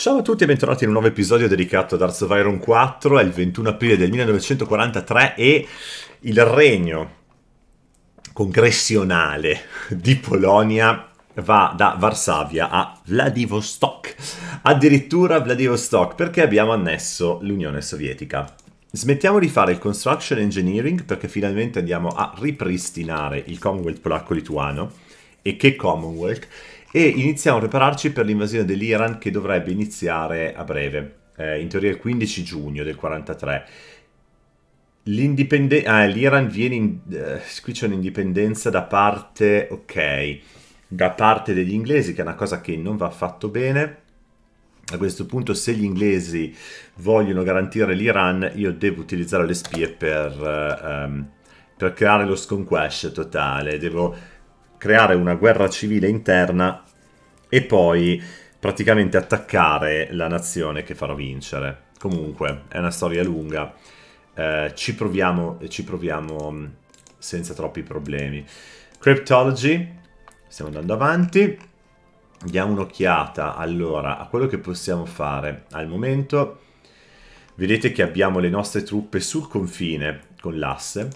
Ciao a tutti e bentornati in un nuovo episodio dedicato ad Arts of Iron 4, è il 21 aprile del 1943 e il regno congressionale di Polonia va da Varsavia a Vladivostok, addirittura Vladivostok perché abbiamo annesso l'Unione Sovietica. Smettiamo di fare il Construction Engineering perché finalmente andiamo a ripristinare il Commonwealth polacco-lituano e che Commonwealth e iniziamo a prepararci per l'invasione dell'Iran che dovrebbe iniziare a breve, eh, in teoria il 15 giugno del 43. L'indipendenza... Ah, l'Iran viene... In... Eh, qui c'è un'indipendenza da parte... ok, da parte degli inglesi, che è una cosa che non va affatto bene. A questo punto, se gli inglesi vogliono garantire l'Iran, io devo utilizzare le spie per, eh, ehm, per creare lo sconquascio totale. Devo creare una guerra civile interna e poi praticamente attaccare la nazione che farò vincere. Comunque, è una storia lunga, eh, ci proviamo ci proviamo mm, senza troppi problemi. Cryptology, stiamo andando avanti. Diamo un'occhiata allora a quello che possiamo fare al momento. Vedete che abbiamo le nostre truppe sul confine con l'asse,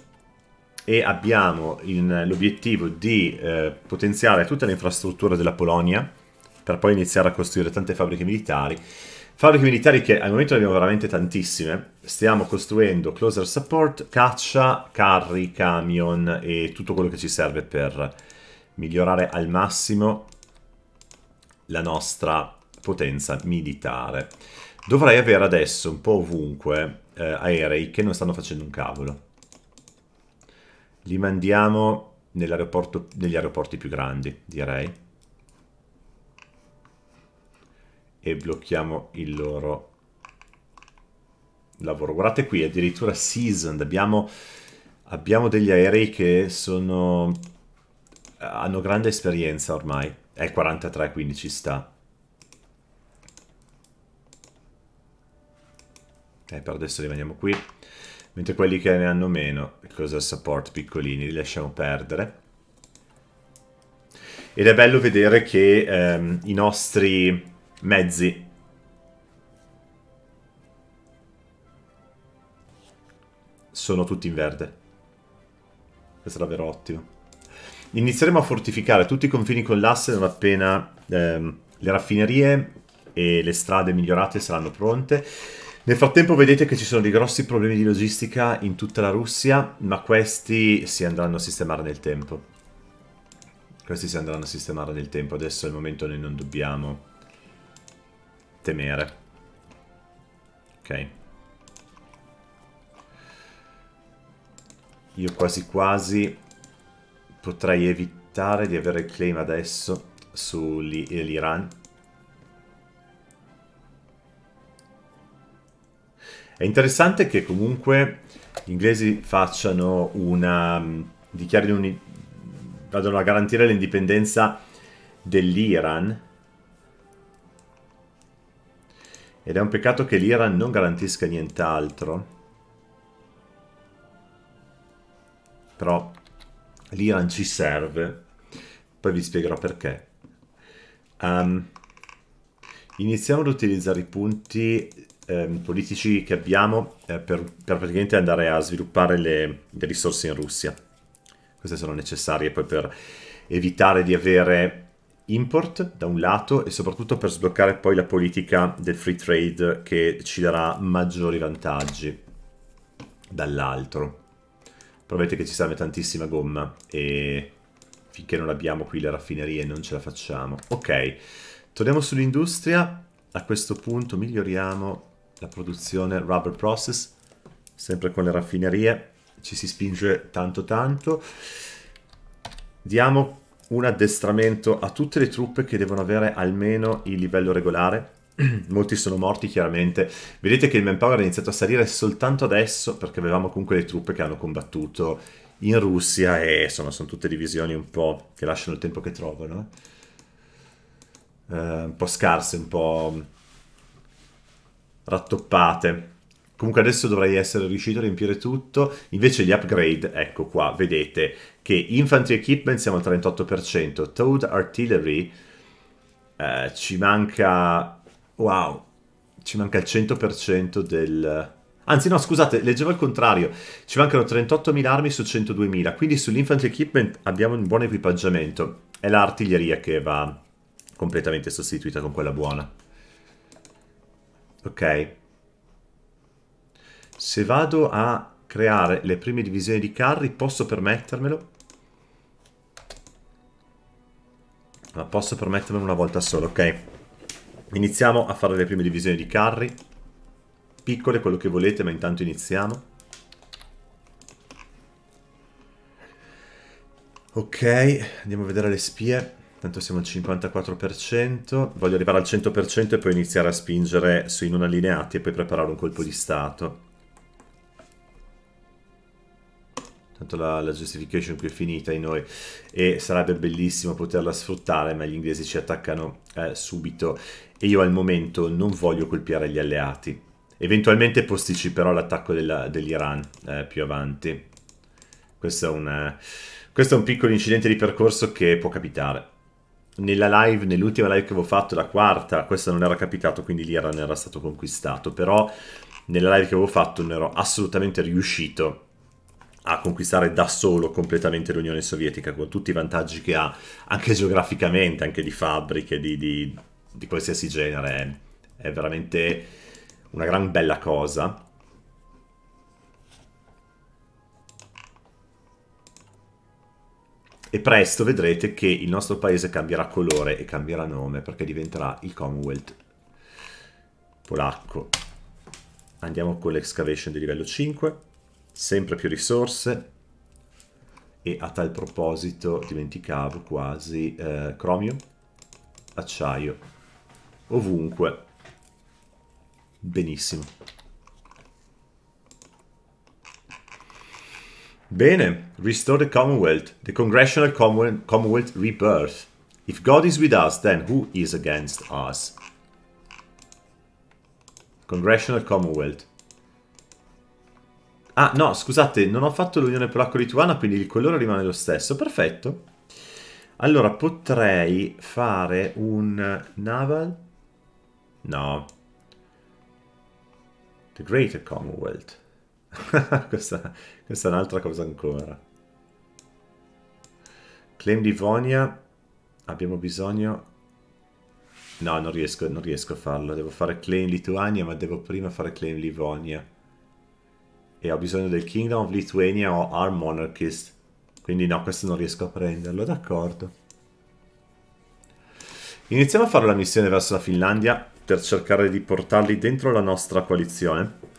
e abbiamo in, l'obiettivo di eh, potenziare tutta l'infrastruttura della Polonia per poi iniziare a costruire tante fabbriche militari. Fabbriche militari che al momento ne abbiamo veramente tantissime. Stiamo costruendo closer support, caccia, carri, camion e tutto quello che ci serve per migliorare al massimo la nostra potenza militare. Dovrei avere adesso un po' ovunque eh, aerei che non stanno facendo un cavolo li mandiamo negli aeroporti più grandi, direi. E blocchiamo il loro lavoro. Guardate qui, addirittura seasoned. Abbiamo, abbiamo degli aerei che sono... hanno grande esperienza ormai. È 43, quindi ci sta. Eh, per adesso rimaniamo qui mentre quelli che ne hanno meno, cosa support piccolini, li lasciamo perdere. Ed è bello vedere che ehm, i nostri mezzi sono tutti in verde. Questo è davvero ottimo. Inizieremo a fortificare tutti i confini con l'asse non appena ehm, le raffinerie e le strade migliorate saranno pronte. Nel frattempo vedete che ci sono dei grossi problemi di logistica in tutta la Russia, ma questi si andranno a sistemare nel tempo. Questi si andranno a sistemare nel tempo, adesso al momento noi non dobbiamo temere. Ok. Io quasi quasi potrei evitare di avere il claim adesso sull'Iran eh, È interessante che comunque gli inglesi facciano una... Mm, dichiarino un... vadano a garantire l'indipendenza dell'Iran. Ed è un peccato che l'Iran non garantisca nient'altro. Però l'Iran ci serve. Poi vi spiegherò perché. Um, iniziamo ad utilizzare i punti eh, politici che abbiamo eh, per, per, praticamente andare a sviluppare le, le, risorse in Russia. Queste sono necessarie poi per evitare di avere import da un lato e soprattutto per sbloccare poi la politica del free trade che ci darà maggiori vantaggi dall'altro. Però che ci serve tantissima gomma e finché non abbiamo qui le raffinerie non ce la facciamo. Ok, torniamo sull'industria. A questo punto miglioriamo la produzione rubber process, sempre con le raffinerie, ci si spinge tanto tanto. Diamo un addestramento a tutte le truppe che devono avere almeno il livello regolare. Molti sono morti chiaramente. Vedete che il manpower è iniziato a salire soltanto adesso perché avevamo comunque le truppe che hanno combattuto in Russia e sono, sono tutte divisioni un po' che lasciano il tempo che trovano. Eh, eh un po' scarse, un po' rattoppate. Comunque adesso dovrei essere riuscito a riempire tutto. Invece gli upgrade, ecco qua, vedete che Infantry Equipment siamo al 38%, Toad Artillery eh, ci manca... Wow, ci manca il 100% del... Anzi no, scusate, leggevo al contrario. Ci mancano 38.000 armi su 102.000, quindi sull'Infantry Equipment abbiamo un buon equipaggiamento. È l'artiglieria che va completamente sostituita con quella buona ok se vado a creare le prime divisioni di carri posso permettermelo ma posso permettermelo una volta sola ok iniziamo a fare le prime divisioni di carri piccole quello che volete ma intanto iniziamo ok andiamo a vedere le spie Tanto siamo al 54%, voglio arrivare al 100% e poi iniziare a spingere sui non allineati e poi preparare un colpo di stato. Tanto la, la justification qui è finita in noi e sarebbe bellissimo poterla sfruttare, ma gli inglesi ci attaccano eh, subito e io al momento non voglio colpire gli alleati. Eventualmente posticiperò l'attacco dell'Iran dell eh, più avanti. Questo è, un, eh, questo è un piccolo incidente di percorso che può capitare nella live, nell'ultima live che avevo fatto, la quarta, questo non era capitato, quindi l'Iran era stato conquistato, però nella live che avevo fatto non ero assolutamente riuscito a conquistare da solo completamente l'Unione Sovietica, con tutti i vantaggi che ha, anche geograficamente, anche di fabbriche, di, di, di qualsiasi genere. È veramente una gran bella cosa E presto vedrete che il nostro paese cambierà colore e cambierà nome perché diventerà il Commonwealth polacco. Andiamo con l'excavation di livello 5, sempre più risorse e a tal proposito dimenticavo quasi eh, cromio, acciaio, ovunque. Benissimo. Bene, Restore the Commonwealth, the Congressional Commonwealth Rebirth. If God is with us, then who is against us? Congressional Commonwealth. Ah, no, scusate, non ho fatto l'unione polacco-lituana, quindi il colore rimane lo stesso. Perfetto. Allora, potrei fare un naval? No. The Greater Commonwealth. questa, questa, è un'altra cosa ancora. Claim di Vonia. Abbiamo bisogno... No, non riesco, non riesco a farlo. Devo fare claim Lituania, ma devo prima fare claim Livonia. E ho bisogno del Kingdom of Lithuania o Arm Monarchist. Quindi no, questo non riesco a prenderlo, d'accordo. Iniziamo a fare la missione verso la Finlandia per cercare di portarli dentro la nostra coalizione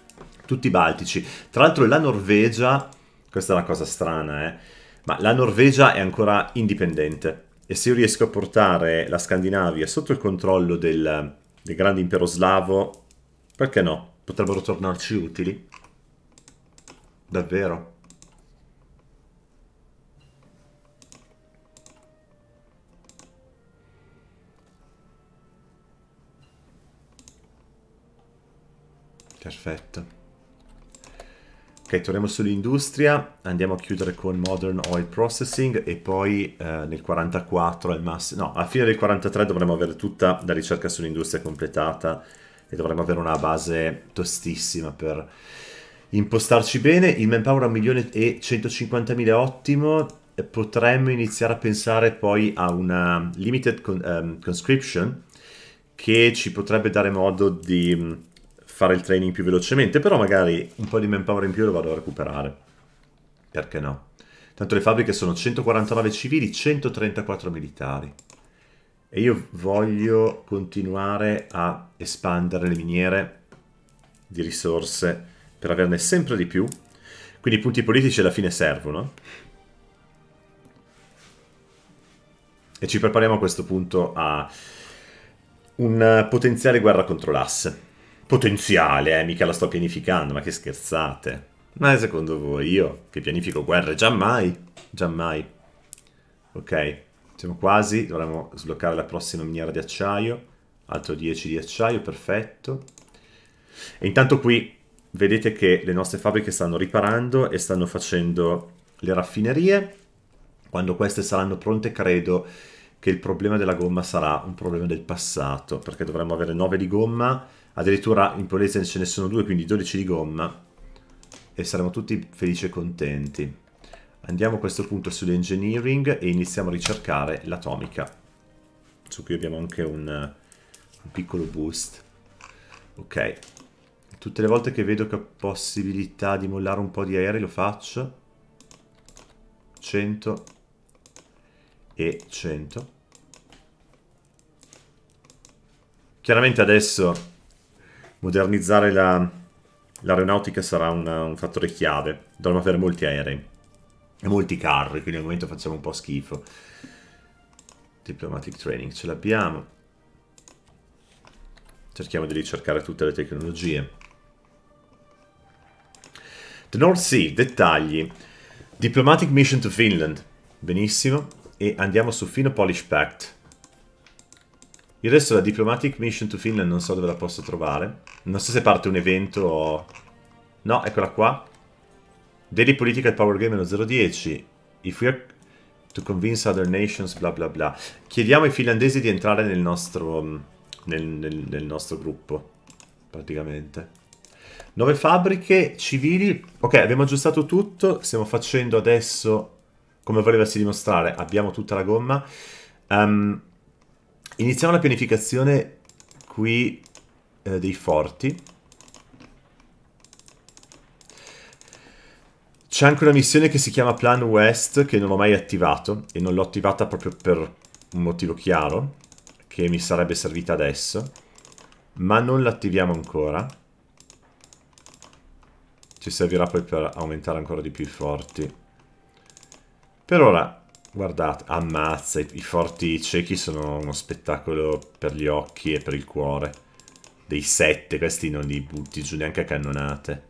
tutti i baltici. Tra l'altro la Norvegia, questa è una cosa strana, eh, ma la Norvegia è ancora indipendente e se io riesco a portare la Scandinavia sotto il controllo del, del grande impero slavo, perché no? Potrebbero tornarci utili. Davvero. Perfetto. Ok, torniamo sull'industria, andiamo a chiudere con Modern Oil Processing e poi eh, nel 44 al massimo, no, alla fine del 43 dovremmo avere tutta la ricerca sull'industria completata e dovremmo avere una base tostissima per impostarci bene. Il manpower a 1.150.000 ottimo, potremmo iniziare a pensare poi a una limited con, um, conscription che ci potrebbe dare modo di fare il training più velocemente, però magari un po' di manpower in più lo vado a recuperare. Perché no? Tanto le fabbriche sono 149 civili, 134 militari. E io voglio continuare a espandere le miniere di risorse per averne sempre di più. Quindi i punti politici alla fine servono. E ci prepariamo a questo punto a una potenziale guerra contro l'asse potenziale, eh, mica la sto pianificando, ma che scherzate. Ma secondo voi io che pianifico guerre? Giammai, giammai. Ok, siamo quasi, dovremmo sbloccare la prossima miniera di acciaio. Altro 10 di acciaio, perfetto. E intanto qui vedete che le nostre fabbriche stanno riparando e stanno facendo le raffinerie. Quando queste saranno pronte credo che il problema della gomma sarà un problema del passato, perché dovremmo avere 9 di gomma addirittura in polizia ce ne sono due, quindi 12 di gomma, e saremo tutti felici e contenti. Andiamo a questo punto sull'engineering e iniziamo a ricercare l'atomica, su cui abbiamo anche un, un, piccolo boost. Ok, tutte le volte che vedo che ho possibilità di mollare un po' di aerei lo faccio. 100 e 100. Chiaramente adesso Modernizzare l'aeronautica sarà una, un fattore chiave. Dovremmo avere molti aerei e molti carri, quindi al momento facciamo un po' schifo. Diplomatic Training, ce l'abbiamo. Cerchiamo di ricercare tutte le tecnologie. The North Sea, dettagli. Diplomatic Mission to Finland, benissimo. E andiamo su Finno-Polish Pact. Il resto della Diplomatic Mission to Finland non so dove la posso trovare. Non so se parte un evento o... No, eccola qua. Daily Political Power Game è lo 010. If we are to convince other nations, bla bla bla. Chiediamo ai finlandesi di entrare nel nostro, mm, nel, nel, nel nostro gruppo, praticamente. Nove fabbriche civili. Ok, abbiamo aggiustato tutto. Stiamo facendo adesso, come voleva dimostrare, abbiamo tutta la gomma. Um, Iniziamo la pianificazione qui eh, dei forti. C'è anche una missione che si chiama Plan West che non ho mai attivato e non l'ho attivata proprio per un motivo chiaro che mi sarebbe servita adesso ma non l'attiviamo ancora ci servirà poi per aumentare ancora di più i forti per ora Guardate, ammazza, i forti ciechi sono uno spettacolo per gli occhi e per il cuore. Dei sette, questi non li butti giù neanche a cannonate.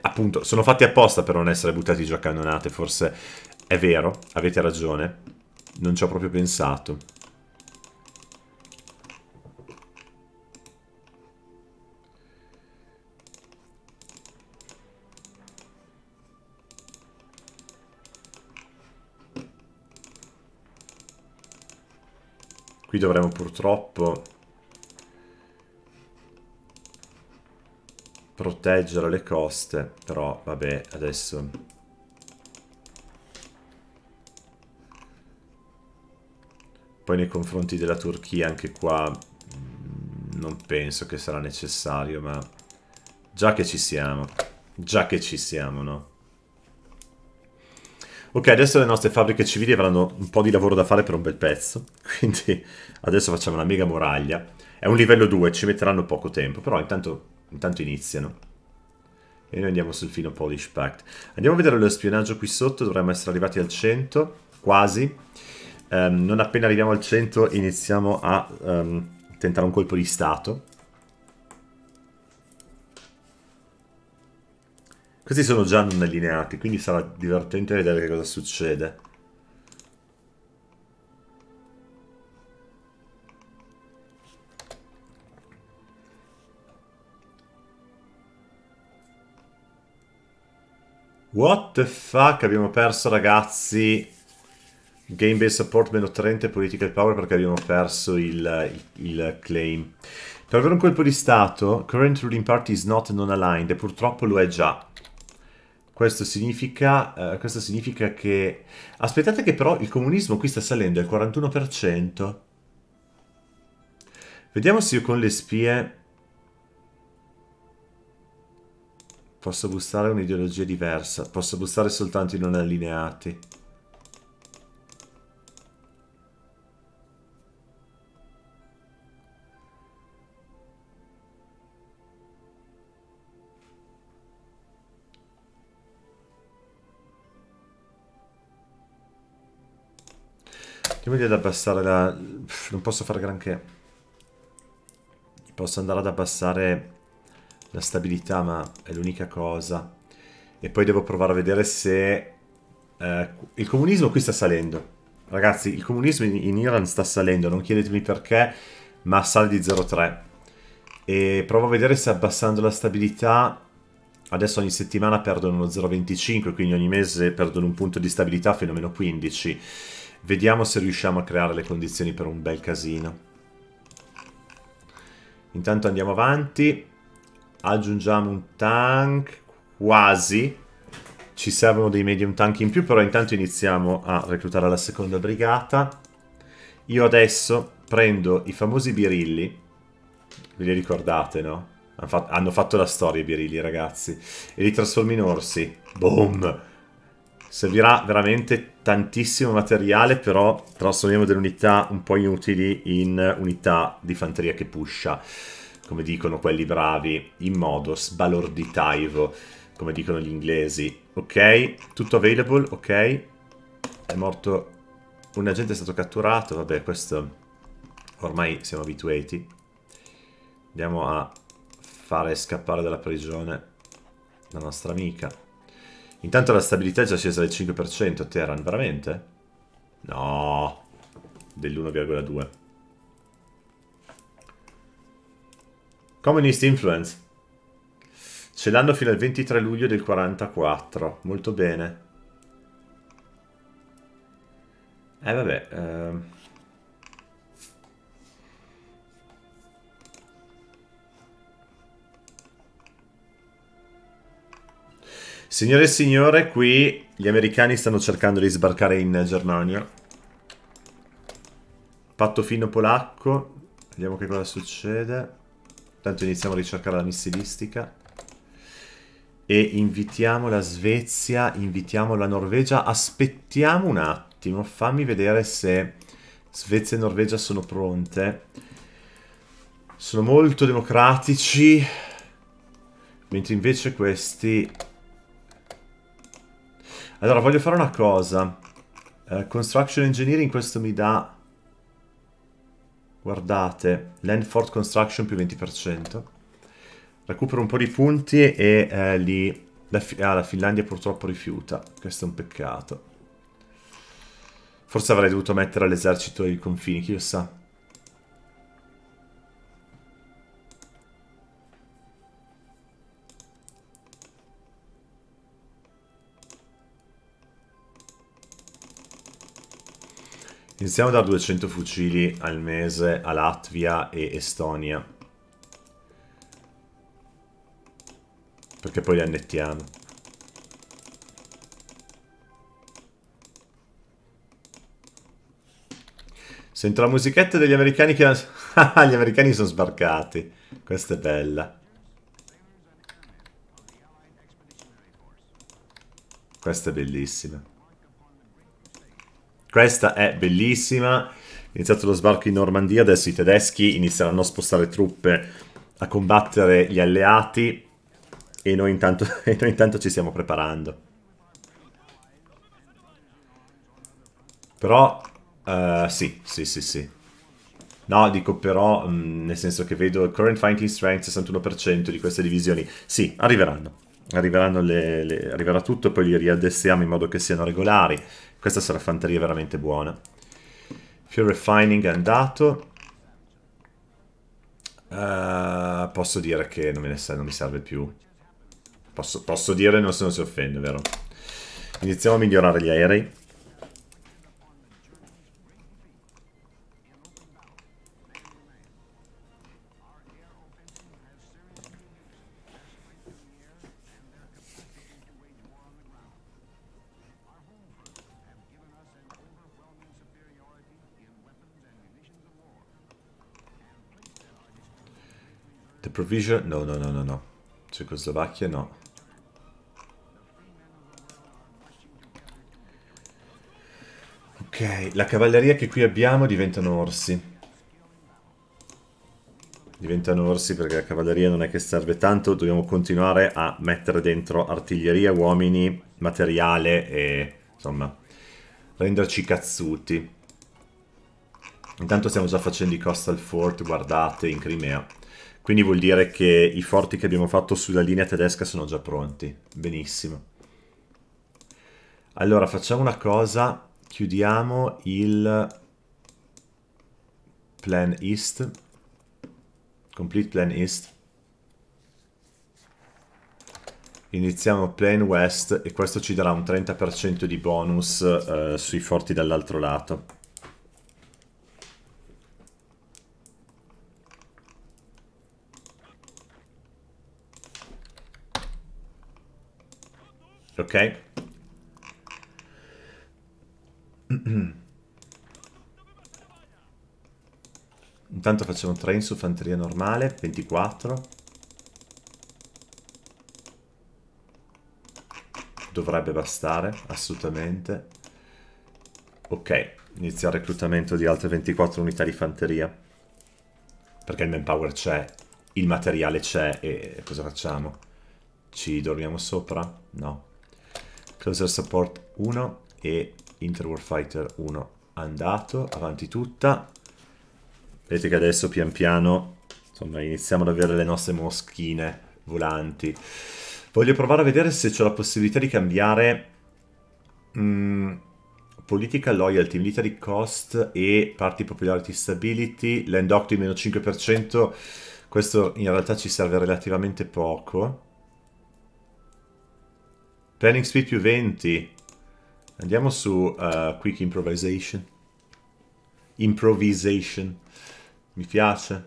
Appunto, sono fatti apposta per non essere buttati giù a cannonate, forse è vero, avete ragione. Non ci ho proprio pensato. qui dovremmo purtroppo proteggere le coste, però vabbè, adesso... Poi nei confronti della Turchia anche qua mm, non penso che sarà necessario, ma già che ci siamo, già che ci siamo, no? Ok, adesso le nostre fabbriche civili avranno un po' di lavoro da fare per un bel pezzo, quindi adesso facciamo una mega muraglia. È un livello 2, ci metteranno poco tempo, però intanto, intanto iniziano. E noi andiamo sul filo Polish Pact. Andiamo a vedere lo spionaggio qui sotto, dovremmo essere arrivati al 100, quasi. Um, non appena arriviamo al 100 iniziamo a um, tentare un colpo di stato. Questi sono già non allineati, quindi sarà divertente vedere che cosa succede. What the fuck? Abbiamo perso ragazzi Game base support meno 30 political power perché abbiamo perso il, il, il claim Per avere un colpo di stato Current ruling party is not non aligned e purtroppo lo è già questo significa, eh, questo significa che... Aspettate che però il comunismo qui sta salendo al 41%. Vediamo se io con le spie posso bustare un'ideologia diversa. Posso bustare soltanto i non allineati. Che vuol dire ad abbassare la... Pff, non posso fare granché. Posso andare ad abbassare la stabilità, ma è l'unica cosa. E poi devo provare a vedere se... Eh, il comunismo qui sta salendo. Ragazzi, il comunismo in, in Iran sta salendo, non chiedetemi perché, ma sale di 0,3. E provo a vedere se abbassando la stabilità... Adesso ogni settimana perdono 0,25, quindi ogni mese perdono un punto di stabilità fino a meno 15 Vediamo se riusciamo a creare le condizioni per un bel casino. Intanto andiamo avanti. Aggiungiamo un tank. Quasi. Ci servono dei medium tank in più, però intanto iniziamo a reclutare la seconda brigata. Io adesso prendo i famosi birilli. Ve li ricordate, no? Hanno fatto, la storia i birilli, ragazzi. E li trasformo in orsi. Boom! Servirà veramente tantissimo materiale, però trasformiamo delle unità un po' inutili in unità di fanteria che pusha, come dicono quelli bravi, in modo sbalorditaivo, come dicono gli inglesi. Ok, tutto available, ok. È morto... Un agente è stato catturato, vabbè, questo... Ormai siamo abituati. Andiamo a fare scappare dalla prigione la nostra amica. Intanto la stabilità è già scesa del 5% a Terran, veramente? No, dell'1,2. Communist Influence. Ce l'hanno fino al 23 luglio del 44. Molto bene. Eh vabbè. Ehm... Signore e signore, qui gli americani stanno cercando di sbarcare in Germania. Patto fino polacco. Vediamo che cosa succede. Tanto iniziamo a ricercare la missilistica. E invitiamo la Svezia, invitiamo la Norvegia. Aspettiamo un attimo, fammi vedere se Svezia e Norvegia sono pronte. Sono molto democratici. Mentre invece questi allora, voglio fare una cosa. Uh, construction Engineering questo mi dà... Guardate, Landford Construction più 20%. Recupero un po' di punti e eh, li... La, fi... ah, la Finlandia purtroppo rifiuta. Questo è un peccato. Forse avrei dovuto mettere all'esercito i confini, chi lo sa. Iniziamo da 200 fucili al mese a Latvia e Estonia. Perché poi li annettiamo. Sento la musichetta degli americani che... Ah, gli americani sono sbarcati. Questa è bella. Questa è bellissima. Questa è bellissima. Iniziato lo sbarco in Normandia, adesso i tedeschi inizieranno a spostare truppe a combattere gli alleati e noi intanto, e noi intanto ci stiamo preparando. Però, uh, sì, sì, sì, sì. No, dico però, mh, mm, nel senso che vedo current fighting strength 61% di queste divisioni. Sì, arriveranno le, le, arriverà tutto poi li riaddestriamo in modo che siano regolari. Questa sarà fanteria veramente buona. Fuel refining è andato. Uh, posso dire che non, serve, non mi serve più. Posso, posso dire non se non si offende, vero? Iniziamo a migliorare gli aerei. Provision? No, no, no, no, no. Cecoslovacchia no. Ok, la cavalleria che qui abbiamo diventano orsi. Diventano orsi perché la cavalleria non è che serve tanto, dobbiamo continuare a mettere dentro artiglieria, uomini, materiale e insomma renderci cazzuti. Intanto stiamo già facendo i coastal fort, guardate, in Crimea. Quindi vuol dire che i forti che abbiamo fatto sulla linea tedesca sono già pronti. Benissimo. Allora, facciamo una cosa. Chiudiamo il plan east. Complete plan east. Iniziamo plan west e questo ci darà un 30% di bonus eh, sui forti dall'altro lato. Ok? Intanto facciamo 3 in su fanteria normale, 24. Dovrebbe bastare, assolutamente. Ok, inizia il reclutamento di altre 24 unità di fanteria. Perché il manpower c'è, il materiale c'è e cosa facciamo? Ci dormiamo sopra? No. Closer Support 1 e Interwar Fighter 1 andato, avanti tutta. Vedete che adesso pian piano insomma, iniziamo ad avere le nostre moschine volanti. Voglio provare a vedere se c'è la possibilità di cambiare mh, mm, Political Loyalty, Military Cost e Party Popularity Stability, Land Octave meno 5%. Questo in realtà ci serve relativamente poco. Planning speed più 20. Andiamo su uh, quick improvisation. Improvisation. Mi piace.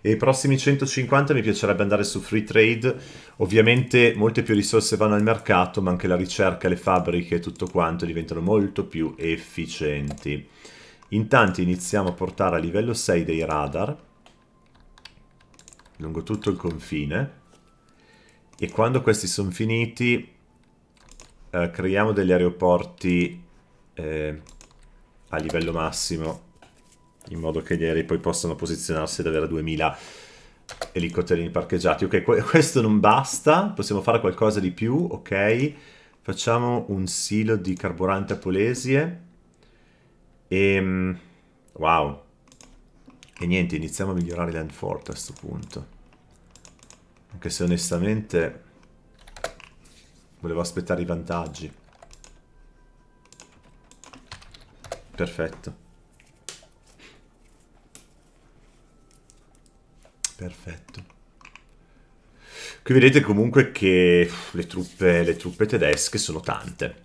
E i prossimi 150 mi piacerebbe andare su free trade. Ovviamente molte più risorse vanno al mercato, ma anche la ricerca, le fabbriche e tutto quanto diventano molto più efficienti. Intanto iniziamo a portare a livello 6 dei radar lungo tutto il confine e quando questi sono finiti eh, creiamo degli aeroporti eh, a livello massimo in modo che gli aerei poi possano posizionarsi ad avere 2000 elicotterini parcheggiati ok que questo non basta possiamo fare qualcosa di più ok facciamo un silo di carburante a polesie e mm, wow e niente iniziamo a migliorare Landfort a questo punto anche se onestamente volevo aspettare i vantaggi. Perfetto. Perfetto. Qui vedete comunque che le truppe, le truppe tedesche sono tante.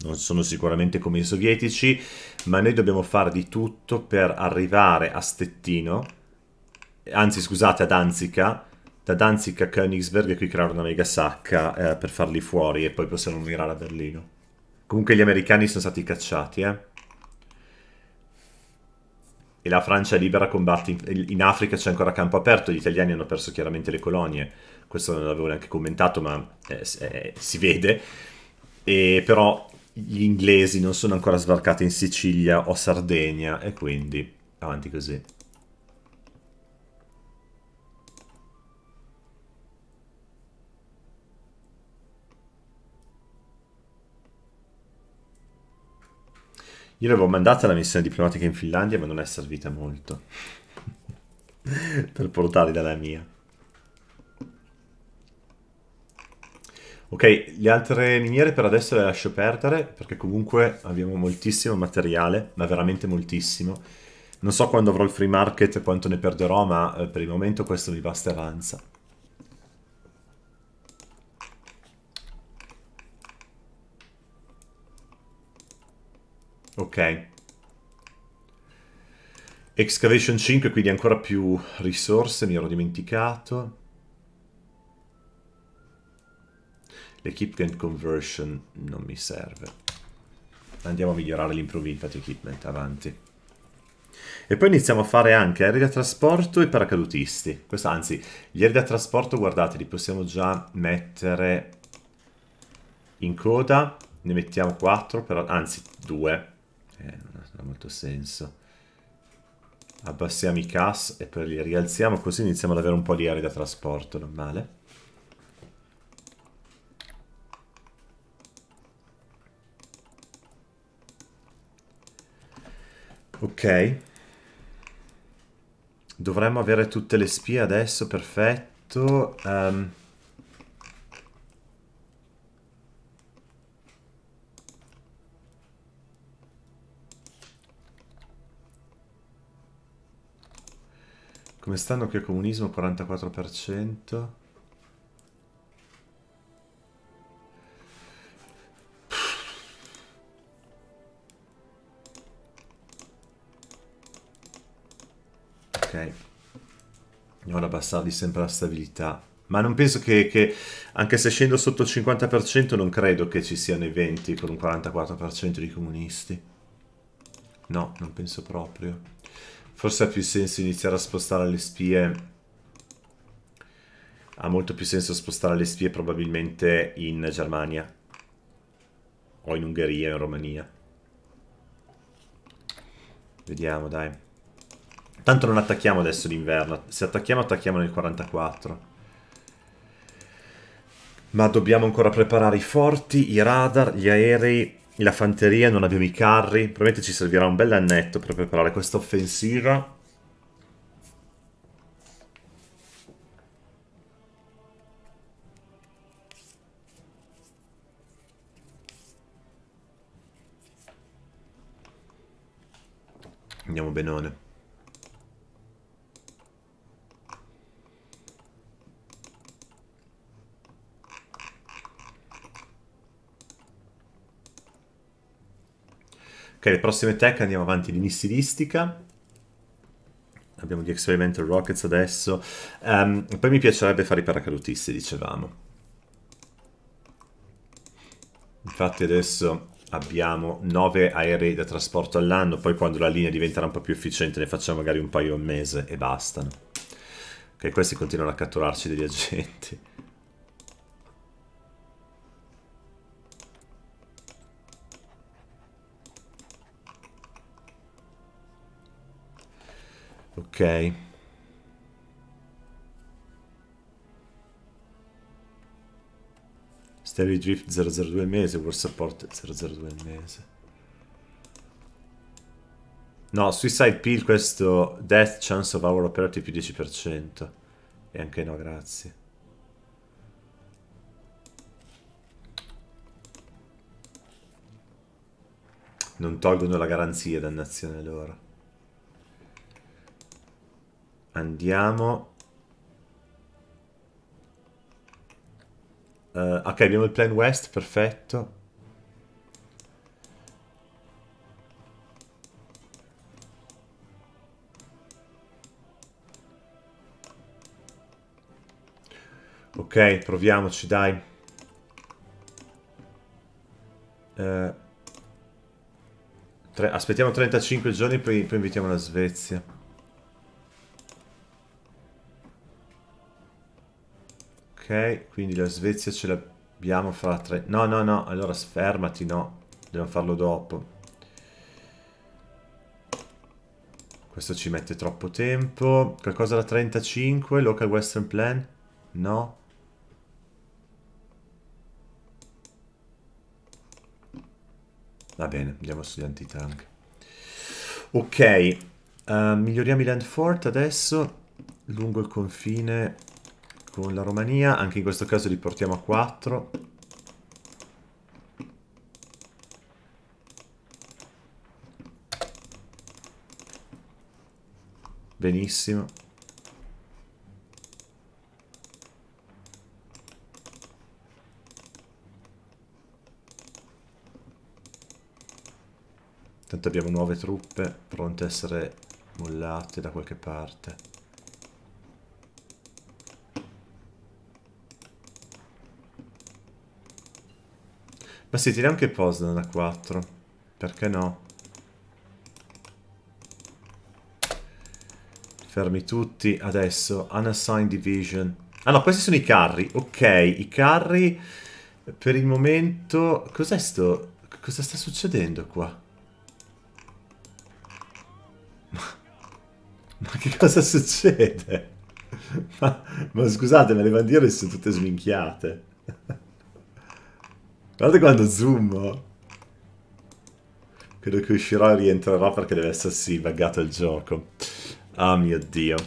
Non sono sicuramente come i sovietici, ma noi dobbiamo fare di tutto per arrivare a Stettino, anzi scusate, ad Anzica, da Danzig a Königsberg e qui creare una mega sacca eh, per farli fuori e poi possiamo mirare a Berlino. Comunque gli americani sono stati cacciati, eh. E la Francia libera a In Africa c'è ancora campo aperto, gli italiani hanno perso chiaramente le colonie. Questo non l'avevo neanche commentato, ma eh, eh, si vede. E però gli inglesi non sono ancora sbarcati in Sicilia o Sardegna e quindi avanti così. Io l'avevo mandata alla missione diplomatica in Finlandia, ma non è servita molto per portarli dalla mia. Ok, le altre miniere per adesso le lascio perdere, perché comunque abbiamo moltissimo materiale, ma veramente moltissimo. Non so quando avrò il free market e quanto ne perderò, ma eh, per il momento questo mi basta avanza. Ok. Excavation 5, quindi ancora più risorse, mi ero dimenticato. L'equipment conversion non mi serve. Andiamo a migliorare l'improvvisate equipment, avanti. E poi iniziamo a fare anche aerei da trasporto e paracadutisti. Questo, anzi, gli aerei da trasporto, guardate, li possiamo già mettere in coda. Ne mettiamo 4, per, anzi 2 ha molto senso. Abbassiamo i CAS e poi li rialziamo, così iniziamo ad avere un po' di aree da trasporto, non male. Ok. Dovremmo avere tutte le spie adesso, perfetto. Um, Come stanno che a comunismo? 44%. Ok. Andiamo ad abbassargli sempre la stabilità. Ma non penso che, che, anche se scendo sotto il 50%, non credo che ci siano eventi con un 44% di comunisti. No, non penso proprio. Forse ha più senso iniziare a spostare le spie. Ha molto più senso spostare le spie probabilmente in Germania. O in Ungheria, in Romania. Vediamo, dai. Tanto non attacchiamo adesso d'inverno. Se attacchiamo, attacchiamo nel 44. Ma dobbiamo ancora preparare i forti, i radar, gli aerei la fanteria, non abbiamo i carri. Probabilmente ci servirà un bel annetto per preparare questa offensiva. Andiamo benone. Ok, le prossime tech andiamo avanti in missilistica. Abbiamo gli Experimental Rockets adesso. Um, poi mi piacerebbe fare i paracadutisti, dicevamo. Infatti adesso abbiamo 9 aerei da trasporto all'anno, poi quando la linea diventerà un po' più efficiente ne facciamo magari un paio al mese e bastano. Ok, questi continuano a catturarci degli agenti. Ok. Stereo Drift 002 mese, War Support 002 mese. No, Suicide Pill questo Death Chance of Our Operative più 10%. E anche no, grazie. Non tolgono la garanzia, dannazione loro. Andiamo. Uh, ok, abbiamo il plan west, perfetto. Ok, proviamoci, dai. Uh, aspettiamo 35 giorni, poi, poi invitiamo la Svezia. quindi la Svezia ce l'abbiamo fra tre... No, no, no, allora fermati, no. Dobbiamo farlo dopo. Questo ci mette troppo tempo. Qualcosa da 35, local western plan? No. Va bene, andiamo sugli antitank. Ok, uh, miglioriamo i land fort adesso lungo il confine con la Romania, anche in questo caso li portiamo a 4. Benissimo. Tanto abbiamo nuove truppe pronte a essere mollate da qualche parte. Ma sì, tiriamo anche Poznan a 4. Perché no? Fermi tutti. Adesso, unassigned division. Ah no, questi sono i carri. Ok, i carri per il momento... Cos'è sto... Cosa sta succedendo qua? Ma, ma che cosa succede? ma, ma scusate, me le bandiere sono tutte sminchiate. Guardate quando zoom. Oh. Credo che uscirò e rientrerò perché deve essersi buggato il gioco. Ah oh mio dio.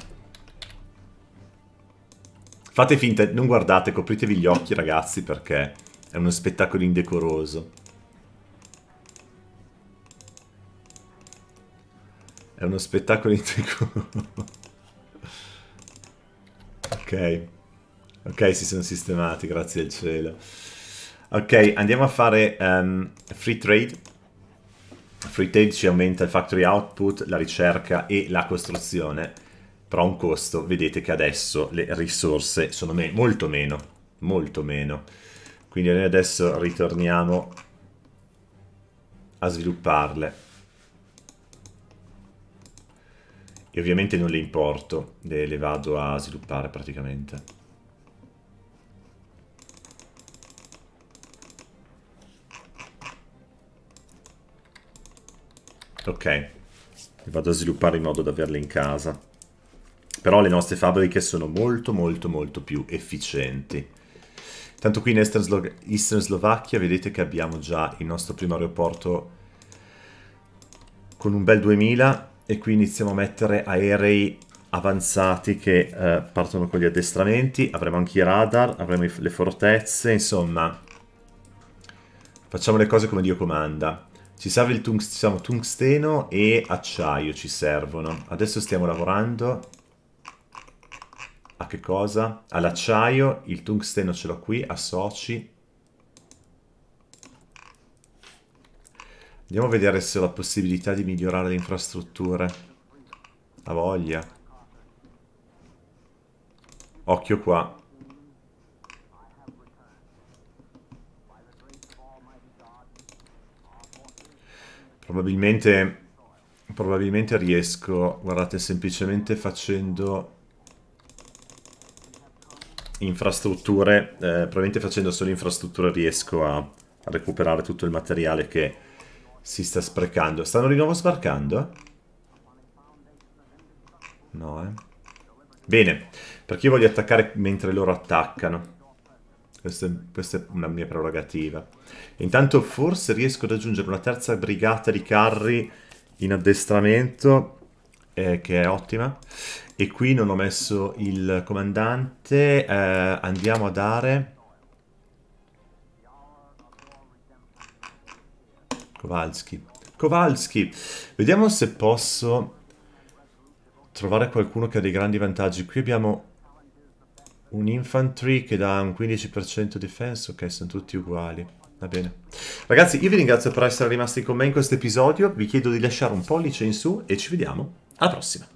Fate finta, non guardate, copritevi gli occhi ragazzi perché è uno spettacolo indecoroso. È uno spettacolo indecoroso. ok. Ok, si sono sistemati, grazie al cielo. Ok, andiamo a fare um, free trade. Free trade ci aumenta il factory output, la ricerca e la costruzione, però a un costo. Vedete che adesso le risorse sono me molto meno, molto meno. Quindi noi adesso ritorniamo a svilupparle. E ovviamente non le importo, le, le vado a sviluppare praticamente. Ok, li vado a sviluppare in modo da averle in casa. Però le nostre fabbriche sono molto molto molto più efficienti. Tanto qui in Eastern, Slo Eastern Slovacchia vedete che abbiamo già il nostro primo aeroporto con un bel 2000 e qui iniziamo a mettere aerei avanzati che eh, partono con gli addestramenti, avremo anche i radar, avremo le fortezze, insomma facciamo le cose come Dio comanda. Ci serve il tungsteno, tungsteno e acciaio ci servono. Adesso stiamo lavorando a che cosa? All'acciaio, il tungsteno ce l'ho qui, a soci. Andiamo a vedere se ho la possibilità di migliorare le infrastrutture. La voglia. Occhio qua. Probabilmente, probabilmente riesco, guardate, semplicemente facendo infrastrutture, eh, probabilmente facendo solo infrastrutture riesco a, recuperare tutto il materiale che si sta sprecando. Stanno di nuovo sbarcando? No, eh. Bene, perché io voglio attaccare mentre loro attaccano. Questa è, questa è una mia prerogativa. Intanto forse riesco ad aggiungere una terza brigata di carri in addestramento, eh, che è ottima. E qui non ho messo il comandante. Eh, andiamo a dare... Kowalski. Kowalski! Vediamo se posso trovare qualcuno che ha dei grandi vantaggi. Qui abbiamo un infantry che dà un 15% defense, ok, sono tutti uguali. Va bene. Ragazzi, io vi ringrazio per essere rimasti con me in questo episodio, vi chiedo di lasciare un pollice in su e ci vediamo alla prossima.